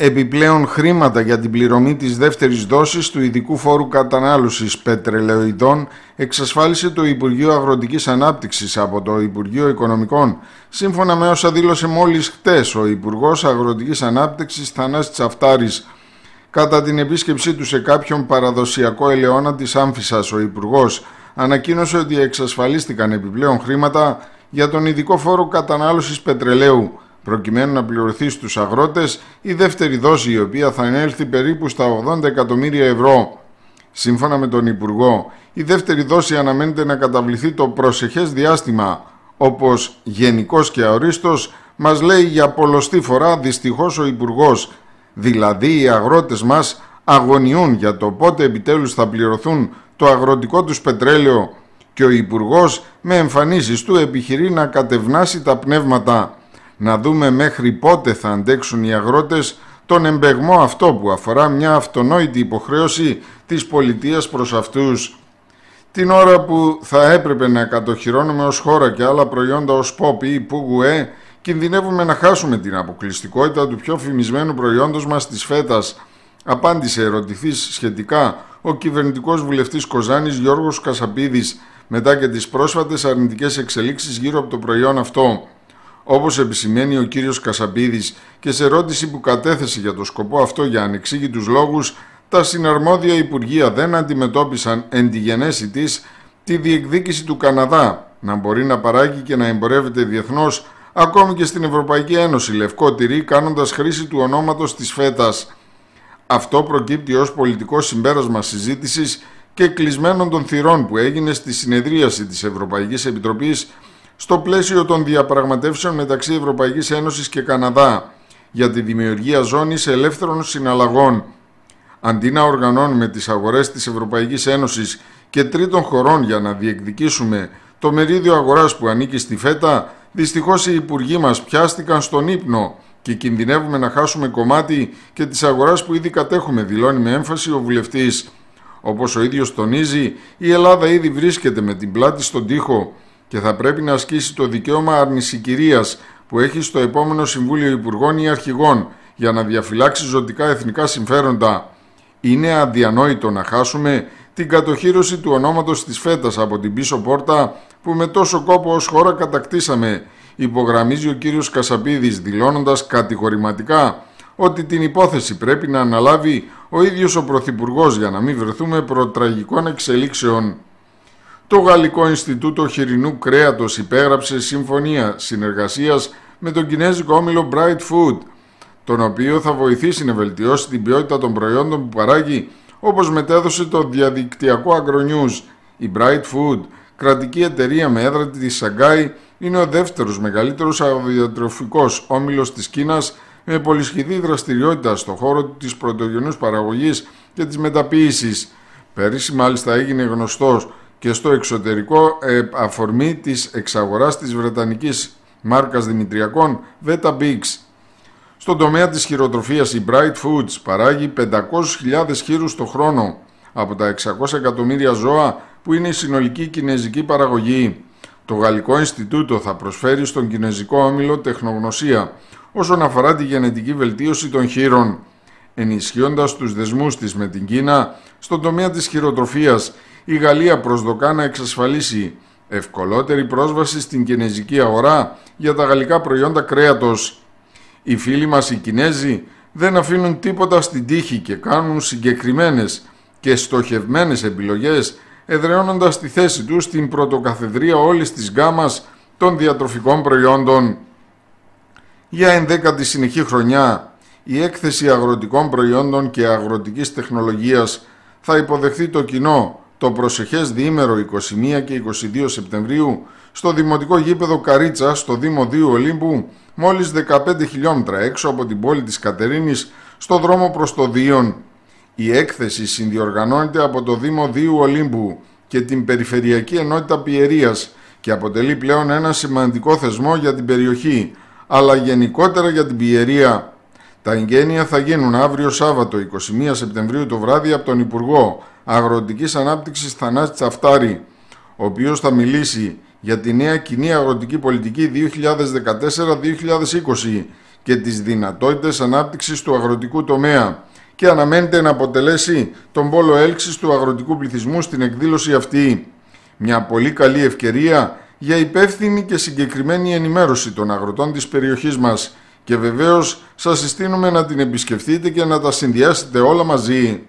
επιπλέον χρήματα για την πληρωμή της δεύτερης δόσης του ειδικού φόρου κατανάλωσης πετρελαιοειδών εξασφάλισε το Υπουργείο Αγροτικής Ανάπτυξης από το Υπουργείο Οικονομικών. Σύμφωνα με όσα δήλωσε μόλις χτες ο Υπουργός Αγροτικής Ανάπτυξης Θανάσης Τσαφτάρης κατά την επίσκεψή του σε κάποιον παραδοσιακό ελαιόνα της Άμφισσας ο Υπουργός ανακοίνωσε ότι εξασφαλίστηκαν επιπλέον χρήματα για τον ειδικό φόρο κατανάλωσης πετρελαίου προκειμένου να πληρωθεί στους αγρότες η δεύτερη δόση η οποία θα ενέλθει περίπου στα 80 εκατομμύρια ευρώ. Σύμφωνα με τον Υπουργό, η δεύτερη δόση αναμένεται να καταβληθεί το προσεχές διάστημα, όπως γενικός και αορίστος μας λέει για πολλωστή φορά δυστυχώς ο Υπουργός, δηλαδή οι αγρότες μας αγωνιούν για το πότε επιτέλους θα πληρωθούν το αγροτικό τους πετρέλαιο και ο Υπουργός με εμφανίσεις του επιχειρεί να κατευνάσει τα πνεύματα να δούμε μέχρι πότε θα αντέξουν οι αγρότες τον εμπεγμό αυτό που αφορά μια αυτονόητη υποχρέωση της πολιτείας προς αυτούς. Την ώρα που θα έπρεπε να κατοχυρώνουμε ως χώρα και άλλα προϊόντα ως ΠΟΠ ή ΠΟΥΓΟΥΕ, κινδυνεύουμε να χάσουμε την αποκλειστικότητα του πιο φημισμένου προϊόντος μας της φέτας, απάντησε ερωτηθής σχετικά ο κυβερνητικός βουλευτής Κοζάνης Γιώργος Κασαπίδης μετά και τις πρόσφατες αρνητικές εξελίξεις γύρω από το προϊόν αυτό. Όπως επισημαίνει ο κύριος Κασαμπίδης και σε ρώτηση που κατέθεσε για το σκοπό αυτό για ανεξήγητους λόγους, τα συναρμόδια Υπουργεία δεν αντιμετώπισαν εν τη γενέση της τη διεκδίκηση του Καναδά να μπορεί να παράγει και να εμπορεύεται διεθνώς ακόμη και στην Ευρωπαϊκή Ένωση λευκό τυρί κάνοντας χρήση του ονόματος της φέτας. Αυτό προκύπτει ως πολιτικό συμπέρασμα συζήτησης και κλεισμένων των θυρών που έγινε στη συνεδρίαση της Ευρωπαϊκής Επιτροπής στο πλαίσιο των διαπραγματεύσεων μεταξύ Ευρωπαϊκής Ένωσης και Καναδά για τη δημιουργία ζώνης ελεύθερων συναλλαγών. Αντί να οργανώνουμε τις αγορές της Ευρωπαϊκής Ένωσης και τρίτων χωρών για να διεκδικήσουμε το μερίδιο αγοράς που ανήκει στη ΦΕΤΑ, δυστυχώς οι υπουργοί μας πιάστηκαν στον ύπνο και κινδυνεύουμε να χάσουμε κομμάτι και της αγοράς που ήδη κατέχουμε, δηλώνει με έμφαση ο βουλευτής. Όπως ο ίδιος τονίζει, η Ελλάδα ήδη βρίσκεται με την πλάτη στον τοίχο και θα πρέπει να ασκήσει το δικαίωμα αρνησικυρίας που έχει στο επόμενο Συμβούλιο Υπουργών ή Αρχηγών για να διαφυλάξει ζωτικά εθνικά συμφέροντα. Είναι αδιανόητο να χάσουμε την κατοχήρωση του ονόματος της φέτας από την πίσω πόρτα που με τόσο κόπο ως χώρα κατακτήσαμε, υπογραμμίζει ο κύριος Κασαπίδης δηλώνοντας κατηγορηματικά ότι την υπόθεση πρέπει να αναλάβει ο ίδιος ο Πρωθυπουργός για να μην βρεθούμε προ προτραγικών εξελίξεων το Γαλλικό Ινστιτούτο Χειρινού Κρέατος υπέγραψε συμφωνία συνεργασίας με τον κινέζικο όμιλο Bright Food, τον οποίο θα βοηθήσει να βελτιώσει την ποιότητα των προϊόντων που παράγει, όπως μετέδωσε το διαδικτυακό AgroNews. Η Bright Food, κρατική εταιρεία με έδρα της Σαγκάη, είναι ο δεύτερος μεγαλύτερος αγροδιατροφικός όμιλος της Κίνας, με πολυσχηδή δραστηριότητα στον χώρο της πρωτογενούς παραγωγής και της μεταποίησης. Πέρυσι μάλιστα έγινε γνωστός και στο εξωτερικό ε, αφορμή της εξαγοράς της βρετανικής μάρκας δημητριακών Veta Bix. Στον τομέα της χειροτροφίας η Bright Foods παράγει 500.000 χείρους το χρόνο από τα 600 εκατομμύρια ζώα που είναι η συνολική κινέζικη παραγωγή. Το Γαλλικό Ινστιτούτο θα προσφέρει στον Κινέζικο Όμιλο τεχνογνωσία όσον αφορά τη γενετική βελτίωση των χείρων, ενισχύοντας τους δεσμούς της με την Κίνα στον τομέα της χειροτροφίας η Γαλλία προσδοκά να εξασφαλίσει ευκολότερη πρόσβαση στην κινέζικη αγορά για τα γαλλικά προϊόντα κρέατος. Οι φίλοι μας οι Κινέζοι δεν αφήνουν τίποτα στην τύχη και κάνουν συγκεκριμένες και στοχευμένες επιλογές εδραιώνοντας τη θέση τους στην πρωτοκαθεδρία όλης της γάμας των διατροφικών προϊόντων. Για ενδέκατη συνεχή χρονιά, η έκθεση αγροτικών προϊόντων και αγροτικής τεχνολογίας θα υποδεχθεί το κοινό το προσεχές διήμερο 21 και 22 Σεπτεμβρίου στο Δημοτικό Γήπεδο Καρίτσα στο Δήμο Δίου Ολύμπου μόλις 15 χιλιόμετρα έξω από την πόλη της Κατερίνης στο δρόμο προς το Δίον. Η έκθεση συνδιοργανώνεται από το Δήμο Δίου Ολύμπου και την Περιφερειακή Ενότητα Πιερίας και αποτελεί πλέον ένα σημαντικό θεσμό για την περιοχή, αλλά γενικότερα για την Πιερία. Τα εγγένεια θα γίνουν αύριο Σάββατο 21 Σεπτεμβρίου το βράδυ από τον Υπουργό, Αγροτικής Ανάπτυξης Θανάση Τσαφτάρη, ο οποίος θα μιλήσει για τη νέα κοινή αγροτική πολιτική 2014-2020 και τις δυνατότητες ανάπτυξης του αγροτικού τομέα και αναμένεται να αποτελέσει τον πόλο έλξης του αγροτικού πληθυσμού στην εκδήλωση αυτή. Μια πολύ καλή ευκαιρία για υπεύθυνη και συγκεκριμένη ενημέρωση των αγροτών της περιοχής μας και βεβαίως σας συστήνουμε να την επισκεφτείτε και να τα συνδυάσετε όλα μαζί.